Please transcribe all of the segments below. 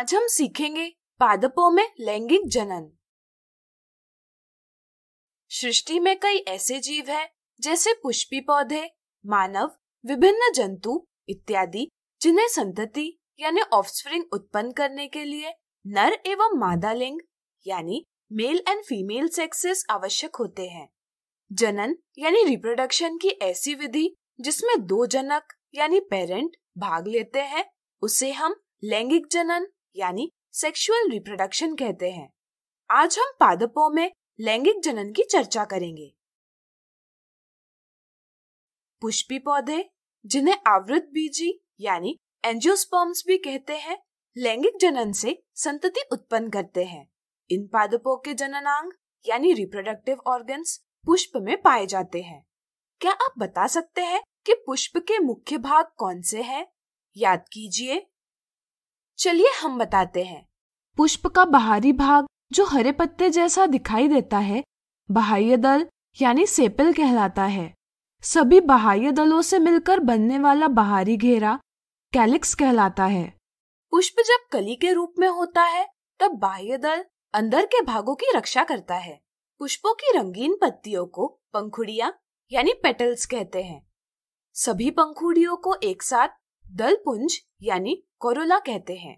आज हम सीखेंगे पादपों में लैंगिक जनन सृष्टि में कई ऐसे जीव हैं जैसे पुष्पी पौधे मानव विभिन्न जंतु इत्यादि जिन्हें संतति यानी ऑफस्प्रिंग उत्पन्न करने के लिए नर एवं मादा लिंग यानी मेल एंड फीमेल सेक्सेस आवश्यक होते हैं जनन यानी रिप्रोडक्शन की ऐसी विधि जिसमें दो जनक यानी पेरेंट भाग लेते हैं उसे हम लैंगिक जनन यानी सेक्सुअल रिप्रोडक्शन कहते हैं आज हम पादपों में लैंगिक जनन की चर्चा करेंगे पुष्पी पौधे जिन्हें आवृत बीजी यानी एंजियोस्पर्म्स भी कहते हैं लैंगिक जनन से संतति उत्पन्न करते हैं इन पादपों के जननांग यानी रिप्रोडक्टिव ऑर्गन्स पुष्प में पाए जाते हैं क्या आप बता सकते हैं कि पुष्प के मुख्य भाग कौन से हैं? याद कीजिए चलिए हम बताते हैं पुष्प का बाहरी भाग जो हरे पत्ते जैसा दिखाई देता है बाह्य दल यानी सेपल कहलाता है सभी बाह्य दलों से मिलकर बनने वाला बाहरी घेरा कैलिक्स कहलाता है पुष्प जब कली के रूप में होता है तब बाह्य दल अंदर के भागों की रक्षा करता है पुष्पों की रंगीन पत्तियों को पंखुड़िया यानी पेटल्स कहते हैं सभी पंखुड़ियों को एक साथ दलपुंज यानी कोरोला कहते हैं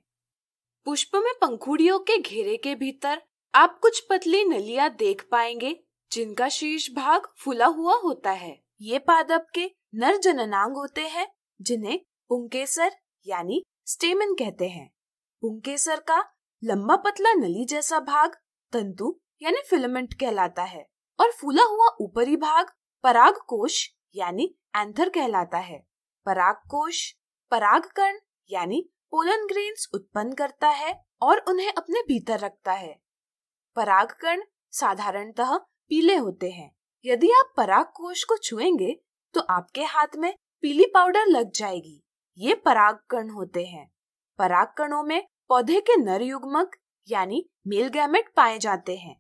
पुष्प में पंखुड़ियों के घेरे के भीतर आप कुछ पतली नलिया देख पाएंगे जिनका शीर्ष भाग फूला हुआ होता है ये पादप के नर जननांग होते हैं जिन्हें पुंकेसर यानी स्टेमन कहते हैं पुंकेसर का लंबा पतला नली जैसा भाग तंतु यानी फिलामेंट कहलाता है और फूला हुआ ऊपरी भाग पराग कोश यानी एंथर कहलाता है पराग कोश परागकण यानी पोलन ग्रेन्स उत्पन्न करता है और उन्हें अपने भीतर रखता है परागकण साधारणतः पीले होते हैं यदि आप पराग कोश को छुएंगे तो आपके हाथ में पीली पाउडर लग जाएगी ये पराग कर्ण होते हैं पराग कणों में पौधे के नर युग्मक यानी मेल गैमेट पाए जाते हैं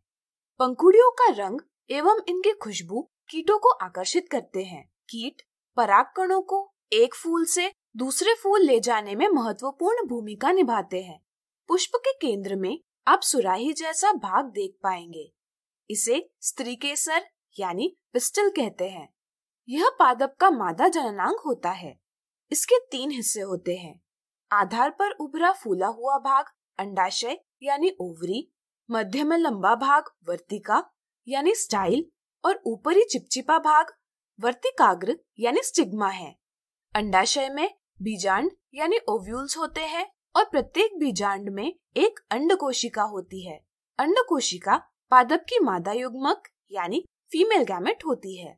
पंखुड़ियों का रंग एवं इनकी खुशबू कीटों को आकर्षित करते हैं कीट पराग कणों को एक फूल से दूसरे फूल ले जाने में महत्वपूर्ण भूमिका निभाते हैं पुष्प के केंद्र में आप सुराही जैसा भाग देख पाएंगे इसे स्त्री के सर यानी पिस्टल कहते हैं यह पादप का मादा जननांग होता है इसके तीन हिस्से होते हैं आधार पर उभरा फूला हुआ भाग अंडाशय यानी ओवरी मध्य में लंबा भाग वर्तिका यानी स्टाइल और ऊपरी चिपचिपा भाग वर्तिकाग्र यानी स्टिग्मा है अंडाशय में बीजांड यानी ओव्यूल्स होते हैं और प्रत्येक बीजांड में एक अंड कोशिका होती है अंड कोशिका पादप की मादा युग्मक यानी फीमेल गैमेट होती है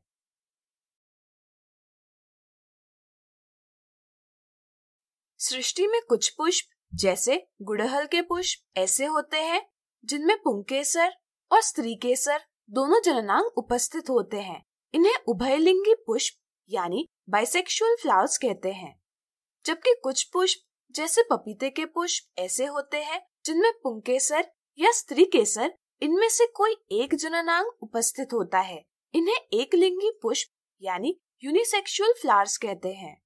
सृष्टि में कुछ पुष्प जैसे गुड़हल के पुष्प ऐसे होते हैं जिनमें पुंकेसर और स्त्री केसर दोनों जननांग उपस्थित होते हैं इन्हें उभयलिंगी पुष्प यानी बाइसेक्सुअल फ्लावर्स कहते हैं जबकि कुछ पुष्प जैसे पपीते के पुष्प ऐसे होते हैं जिनमें पुंकेसर या स्त्री केसर इनमें से कोई एक जननांग उपस्थित होता है इन्हें एक लिंगी पुष्प यानी यूनिसेक्सुअल फ्लावर्स कहते हैं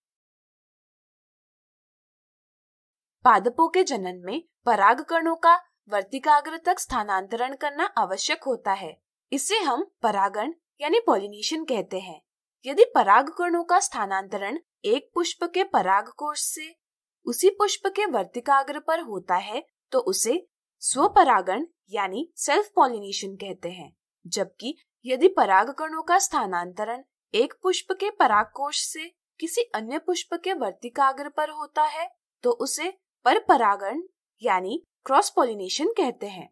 पादपों के जनन में पराग कणों का वर्तिकाग्र तक स्थानांतरण करना आवश्यक होता है इसे हम परागण यानी पॉलिनेशन कहते हैं यदि पराग कणों का स्थानांतरण एक पुष्प के पराग कोष से उसी पुष्प के वर्तिकाग्र पर होता है तो उसे स्वपरागण यानी सेल्फ पॉलिनेशन कहते हैं जबकि यदि कणों का स्थानांतरण एक पुष्प के पराग कोष से किसी अन्य पुष्प के वर्तिकाग्र पर होता है तो उसे परपरागण यानी क्रॉस पॉलिनेशन कहते हैं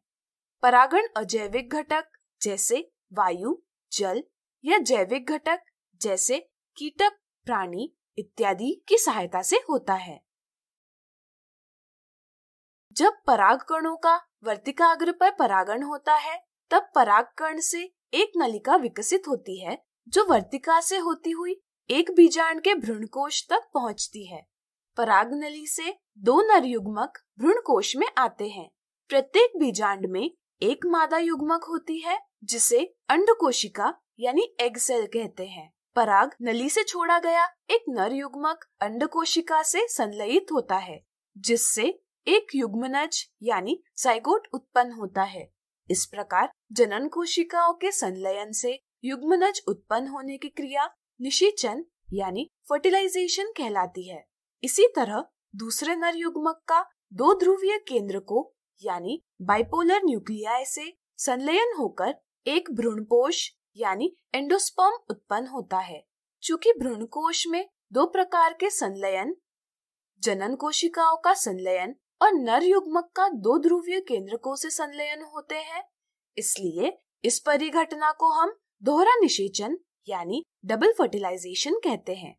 परागण अजैविक घटक जैसे वायु जल या जैविक घटक जैसे कीटक प्राणी इत्यादि की सहायता से होता है जब पराग का वर्तिकाग्र पर परागण होता है तब पराग से एक नलिका विकसित होती है जो वर्तिका से होती हुई एक बीजाण के भ्रूण कोश तक पहुंचती है पराग नली से दो नर युग्मक भ्रूण कोश में आते हैं प्रत्येक बीजांड में एक मादा युग्मक होती है जिसे अंड कोशिका यानी एग सेल कहते हैं पराग नली से छोड़ा गया एक नर युग्मक अंडकोशिका से संलयित होता है जिससे एक युग्मनज यानी साइगोट उत्पन्न होता है इस प्रकार जनन कोशिकाओं के संलयन से युग्मनज उत्पन्न होने की क्रिया निशीचन यानी फर्टिलाइजेशन कहलाती है इसी तरह दूसरे नर युग्मक का दो ध्रुवीय केंद्र को यानी बाइपोलर न्यूक्लियाई से संलयन होकर एक भ्रूणपोष यानी एंडोस्पर्म उत्पन्न होता है चूंकि कोश में दो प्रकार के संलयन जनन कोशिकाओं का संलयन और नर युग्मक का दो ध्रुवीय केंद्रकों से संलयन होते हैं इसलिए इस परिघटना को हम दोहरा निषेचन यानी डबल फर्टिलाइजेशन कहते हैं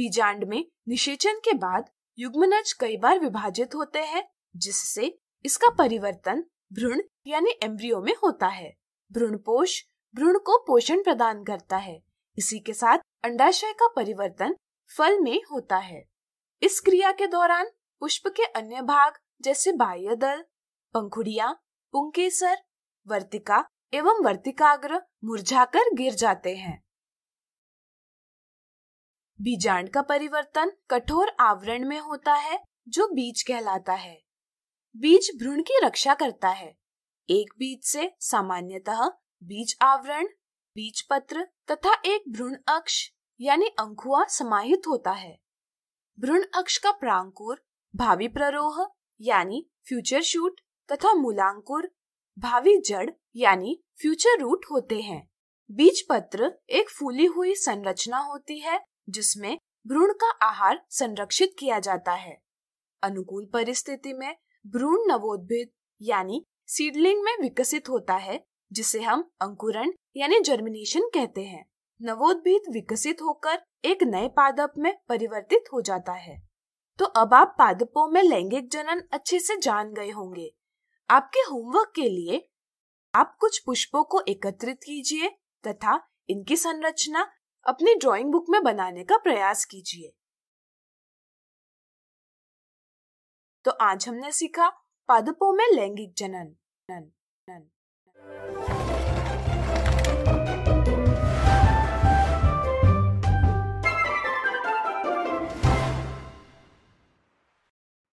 बीजांड में निषेचन के बाद युग्मनज कई बार विभाजित होते हैं जिससे इसका परिवर्तन भ्रूण यानी एम्ब्रियो में होता है भ्रूणपोष भ्रूण को पोषण प्रदान करता है इसी के साथ अंडाशय का परिवर्तन फल में होता है इस क्रिया के दौरान पुष्प के अन्य भाग जैसे बाह्य दल पंखुड़िया पुंकेसर वर्तिका एवं वर्तिकाग्र मुरझाकर गिर जाते हैं बीजांड का परिवर्तन कठोर आवरण में होता है जो बीज कहलाता है बीज भ्रूण की रक्षा करता है एक बीज से सामान्यतः बीज आवरण बीज पत्र तथा एक भ्रूण अक्ष यानी अंकुआ समाहित होता है भ्रूण अक्ष का प्रांकुर भावी प्ररोह यानी फ्यूचर शूट तथा मूलांकुर भावी जड़ यानी फ्यूचर रूट होते हैं बीज पत्र एक फूली हुई संरचना होती है जिसमें भ्रूण का आहार संरक्षित किया जाता है अनुकूल परिस्थिति में भ्रूण नवोद्भिद यानी सीडलिंग में विकसित होता है जिसे हम अंकुरण यानी जर्मिनेशन कहते हैं नवोद्भिद विकसित होकर एक नए पादप में परिवर्तित हो जाता है तो अब आप पादपों में लैंगिक जनन अच्छे से जान गए होंगे आपके होमवर्क के लिए आप कुछ पुष्पों को एकत्रित कीजिए तथा इनकी संरचना अपनी ड्राइंग बुक में बनाने का प्रयास कीजिए तो आज हमने सीखा पादपों में लैंगिक जनन नन, नन। Thank you.